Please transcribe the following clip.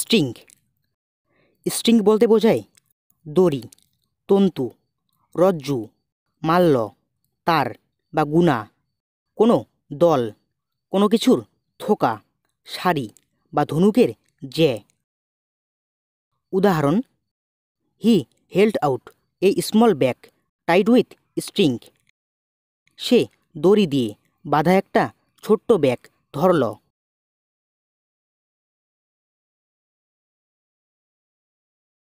string string বলতে বোঝায় দড়ি তন্তু রজ্জু মাল্য তার বা গুণা কোনো দল কোনো কিছুর থোকা শাড়ি বা ধনুকের জে উদাহরণ he held out a small bag tied with string সে দড়ি দিয়ে বাঁধা একটা ছোট্ট ব্যাগ ধরল